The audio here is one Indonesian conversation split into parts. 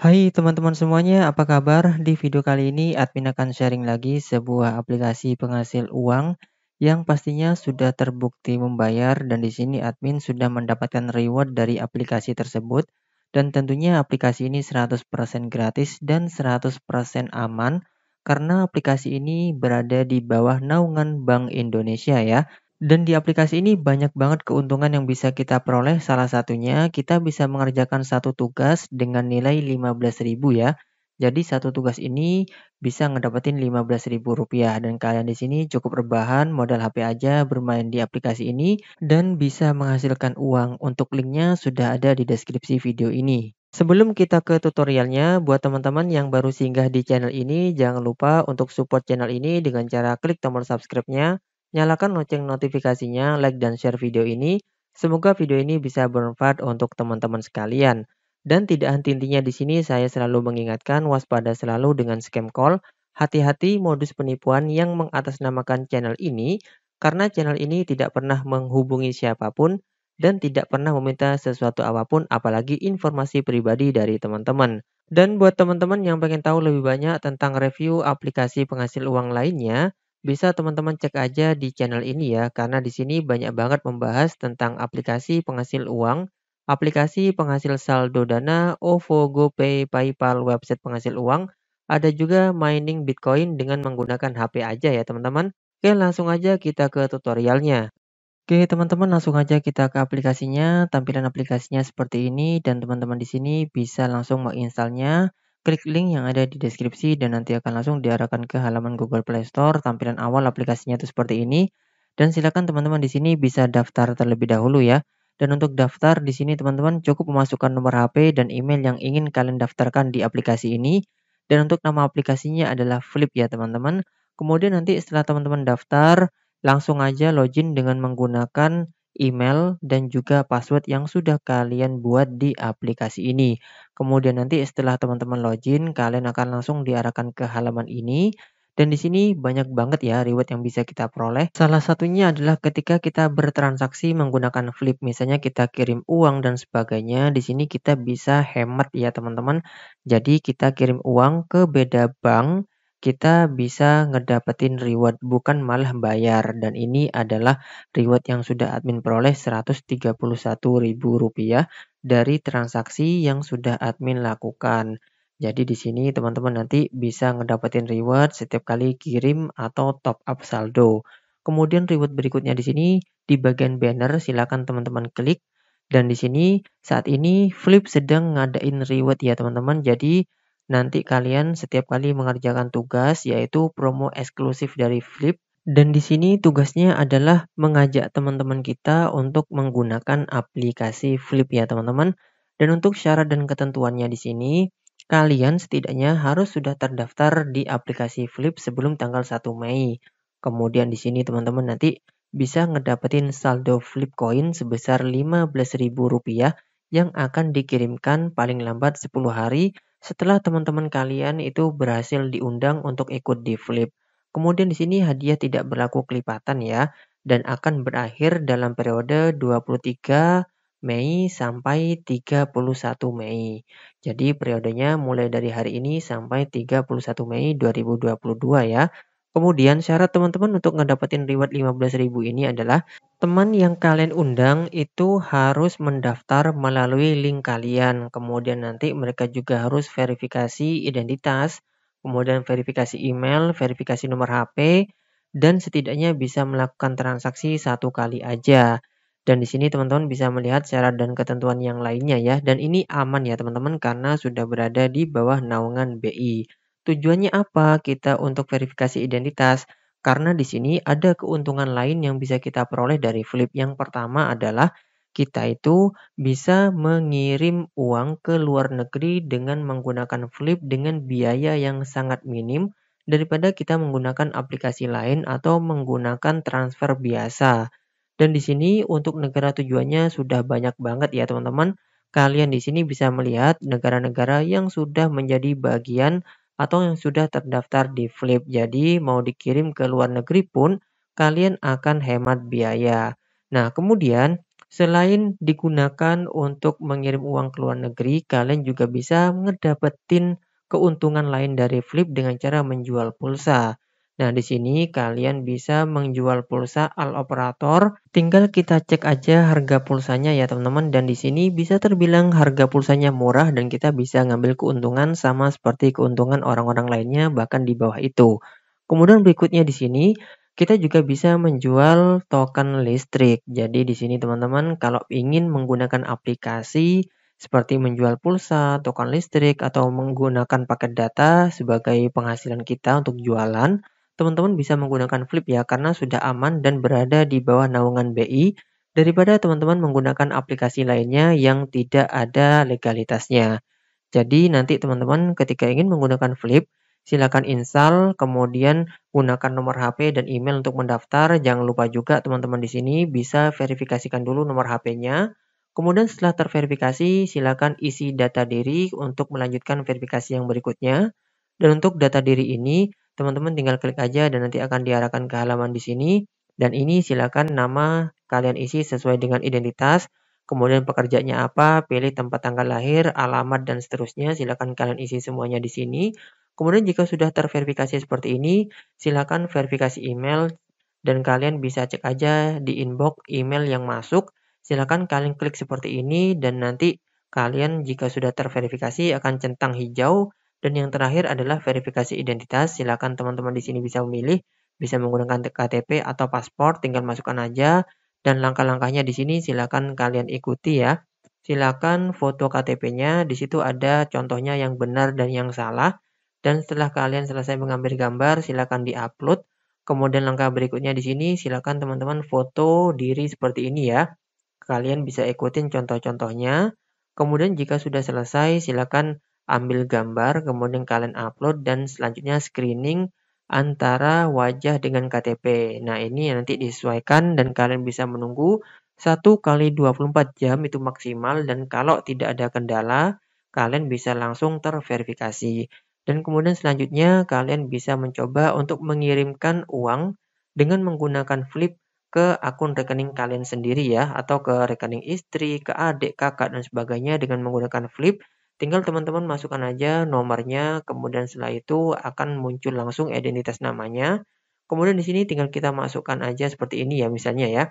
Hai teman-teman semuanya, apa kabar? Di video kali ini admin akan sharing lagi sebuah aplikasi penghasil uang yang pastinya sudah terbukti membayar dan di sini admin sudah mendapatkan reward dari aplikasi tersebut dan tentunya aplikasi ini 100% gratis dan 100% aman karena aplikasi ini berada di bawah naungan Bank Indonesia ya. Dan di aplikasi ini banyak banget keuntungan yang bisa kita peroleh. Salah satunya kita bisa mengerjakan satu tugas dengan nilai 15.000 ya. Jadi satu tugas ini bisa ngedapetin 15.000 rupiah. dan kalian di sini cukup rebahan modal HP aja bermain di aplikasi ini dan bisa menghasilkan uang. Untuk linknya sudah ada di deskripsi video ini. Sebelum kita ke tutorialnya, buat teman-teman yang baru singgah di channel ini, jangan lupa untuk support channel ini dengan cara klik tombol subscribe-nya, Nyalakan lonceng notifikasinya, like dan share video ini. Semoga video ini bisa bermanfaat untuk teman-teman sekalian. Dan tidak henti-hentinya di sini saya selalu mengingatkan waspada selalu dengan scam call. Hati-hati modus penipuan yang mengatasnamakan channel ini karena channel ini tidak pernah menghubungi siapapun dan tidak pernah meminta sesuatu apapun apalagi informasi pribadi dari teman-teman. Dan buat teman-teman yang pengen tahu lebih banyak tentang review aplikasi penghasil uang lainnya, bisa teman-teman cek aja di channel ini ya, karena di sini banyak banget membahas tentang aplikasi penghasil uang, aplikasi penghasil saldo dana, OVO, GoPay, PayPal, website penghasil uang, ada juga mining Bitcoin dengan menggunakan HP aja ya teman-teman. Oke, langsung aja kita ke tutorialnya. Oke, teman-teman, langsung aja kita ke aplikasinya. Tampilan aplikasinya seperti ini dan teman-teman di sini bisa langsung menginstalnya. Klik link yang ada di deskripsi dan nanti akan langsung diarahkan ke halaman Google Play Store. Tampilan awal aplikasinya itu seperti ini. Dan silakan teman-teman di sini bisa daftar terlebih dahulu ya. Dan untuk daftar di sini teman-teman cukup memasukkan nomor HP dan email yang ingin kalian daftarkan di aplikasi ini. Dan untuk nama aplikasinya adalah Flip ya teman-teman. Kemudian nanti setelah teman-teman daftar, langsung aja login dengan menggunakan email, dan juga password yang sudah kalian buat di aplikasi ini. Kemudian nanti setelah teman-teman login, kalian akan langsung diarahkan ke halaman ini. Dan di sini banyak banget ya reward yang bisa kita peroleh. Salah satunya adalah ketika kita bertransaksi menggunakan Flip, misalnya kita kirim uang dan sebagainya. Di sini kita bisa hemat ya teman-teman. Jadi kita kirim uang ke beda bank kita bisa ngedapetin reward bukan malah bayar dan ini adalah reward yang sudah admin peroleh Rp131.000 dari transaksi yang sudah admin lakukan. Jadi di sini teman-teman nanti bisa ngedapetin reward setiap kali kirim atau top up saldo. Kemudian reward berikutnya di sini di bagian banner silakan teman-teman klik dan di sini saat ini Flip sedang ngadain reward ya teman-teman. Jadi nanti kalian setiap kali mengerjakan tugas yaitu promo eksklusif dari Flip dan di sini tugasnya adalah mengajak teman-teman kita untuk menggunakan aplikasi Flip ya teman-teman. Dan untuk syarat dan ketentuannya di sini, kalian setidaknya harus sudah terdaftar di aplikasi Flip sebelum tanggal 1 Mei. Kemudian di sini teman-teman nanti bisa ngedapetin saldo Flip Coin sebesar Rp15.000 yang akan dikirimkan paling lambat 10 hari setelah teman-teman kalian itu berhasil diundang untuk ikut di flip, kemudian di sini hadiah tidak berlaku kelipatan ya, dan akan berakhir dalam periode 23 Mei sampai 31 Mei. Jadi periodenya mulai dari hari ini sampai 31 Mei 2022 ya. Kemudian syarat teman-teman untuk ngedapetin reward 15.000 ini adalah teman yang kalian undang itu harus mendaftar melalui link kalian. Kemudian nanti mereka juga harus verifikasi identitas, kemudian verifikasi email, verifikasi nomor HP, dan setidaknya bisa melakukan transaksi satu kali aja. Dan di sini teman-teman bisa melihat syarat dan ketentuan yang lainnya ya. Dan ini aman ya teman-teman karena sudah berada di bawah naungan BI. Tujuannya apa kita untuk verifikasi identitas? Karena di sini ada keuntungan lain yang bisa kita peroleh dari flip. Yang pertama adalah kita itu bisa mengirim uang ke luar negeri dengan menggunakan flip dengan biaya yang sangat minim daripada kita menggunakan aplikasi lain atau menggunakan transfer biasa. Dan di sini untuk negara tujuannya sudah banyak banget ya teman-teman. Kalian di sini bisa melihat negara-negara yang sudah menjadi bagian atau yang sudah terdaftar di Flip. Jadi mau dikirim ke luar negeri pun kalian akan hemat biaya. Nah, kemudian selain digunakan untuk mengirim uang ke luar negeri, kalian juga bisa mendapatkan keuntungan lain dari Flip dengan cara menjual pulsa. Nah, di sini kalian bisa menjual pulsa al operator. Tinggal kita cek aja harga pulsanya ya teman-teman dan di sini bisa terbilang harga pulsanya murah dan kita bisa ngambil keuntungan sama seperti keuntungan orang-orang lainnya bahkan di bawah itu. Kemudian berikutnya di sini kita juga bisa menjual token listrik. Jadi di sini teman-teman kalau ingin menggunakan aplikasi seperti menjual pulsa, token listrik, atau menggunakan paket data sebagai penghasilan kita untuk jualan, teman-teman bisa menggunakan Flip ya karena sudah aman dan berada di bawah naungan BI daripada teman-teman menggunakan aplikasi lainnya yang tidak ada legalitasnya. Jadi nanti teman-teman ketika ingin menggunakan Flip, silakan install, kemudian gunakan nomor HP dan email untuk mendaftar. Jangan lupa juga teman-teman di sini bisa verifikasikan dulu nomor HP-nya. Kemudian setelah terverifikasi, silakan isi data diri untuk melanjutkan verifikasi yang berikutnya. Dan untuk data diri ini, teman-teman tinggal klik aja dan nanti akan diarahkan ke halaman di sini. Dan ini silakan nama kalian isi sesuai dengan identitas, kemudian pekerjaannya apa, pilih tempat tanggal lahir, alamat, dan seterusnya. Silakan kalian isi semuanya di sini. Kemudian jika sudah terverifikasi seperti ini, silakan verifikasi email dan kalian bisa cek aja di inbox email yang masuk. Silakan kalian klik seperti ini dan nanti kalian jika sudah terverifikasi akan centang hijau dan yang terakhir adalah verifikasi identitas. Silakan teman-teman di sini bisa memilih, bisa menggunakan KTP atau paspor, tinggal masukkan aja. Dan langkah-langkahnya di sini silakan kalian ikuti ya. Silakan foto KTP-nya, di situ ada contohnya yang benar dan yang salah. Dan setelah kalian selesai mengambil gambar, silakan di-upload. Kemudian langkah berikutnya di sini, silakan teman-teman foto diri seperti ini ya. Kalian bisa ikutin contoh-contohnya. Kemudian jika sudah selesai, silakan ambil gambar, kemudian kalian upload, dan selanjutnya screening antara wajah dengan KTP. Nah, ini nanti disesuaikan dan kalian bisa menunggu 1 kali 24 jam itu maksimal dan kalau tidak ada kendala, kalian bisa langsung terverifikasi. Dan kemudian selanjutnya kalian bisa mencoba untuk mengirimkan uang dengan menggunakan Flip ke akun rekening kalian sendiri ya atau ke rekening istri, ke adik, kakak dan sebagainya dengan menggunakan Flip Tinggal teman-teman masukkan aja nomornya, kemudian setelah itu akan muncul langsung identitas namanya. Kemudian di sini tinggal kita masukkan aja seperti ini ya misalnya ya.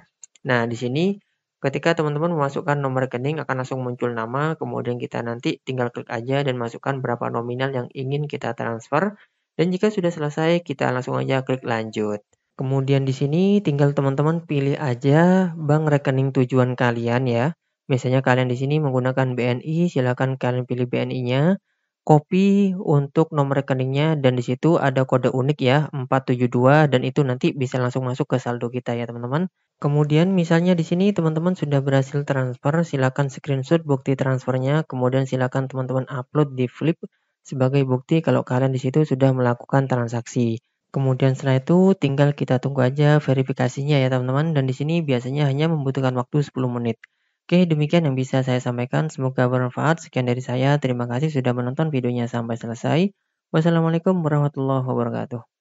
Nah, di sini ketika teman-teman memasukkan nomor rekening akan langsung muncul nama, kemudian kita nanti tinggal klik aja dan masukkan berapa nominal yang ingin kita transfer. Dan jika sudah selesai, kita langsung aja klik lanjut. Kemudian di sini tinggal teman-teman pilih aja bank rekening tujuan kalian ya. Misalnya kalian di sini menggunakan BNI, silakan kalian pilih BNI-nya, copy untuk nomor rekeningnya dan di situ ada kode unik ya 472 dan itu nanti bisa langsung masuk ke saldo kita ya teman-teman. Kemudian misalnya di sini teman-teman sudah berhasil transfer, silakan screenshot bukti transfernya, kemudian silakan teman-teman upload di Flip sebagai bukti kalau kalian di situ sudah melakukan transaksi. Kemudian setelah itu tinggal kita tunggu aja verifikasinya ya teman-teman dan di sini biasanya hanya membutuhkan waktu 10 menit. Oke, demikian yang bisa saya sampaikan. Semoga bermanfaat. Sekian dari saya. Terima kasih sudah menonton videonya sampai selesai. Wassalamualaikum warahmatullahi wabarakatuh.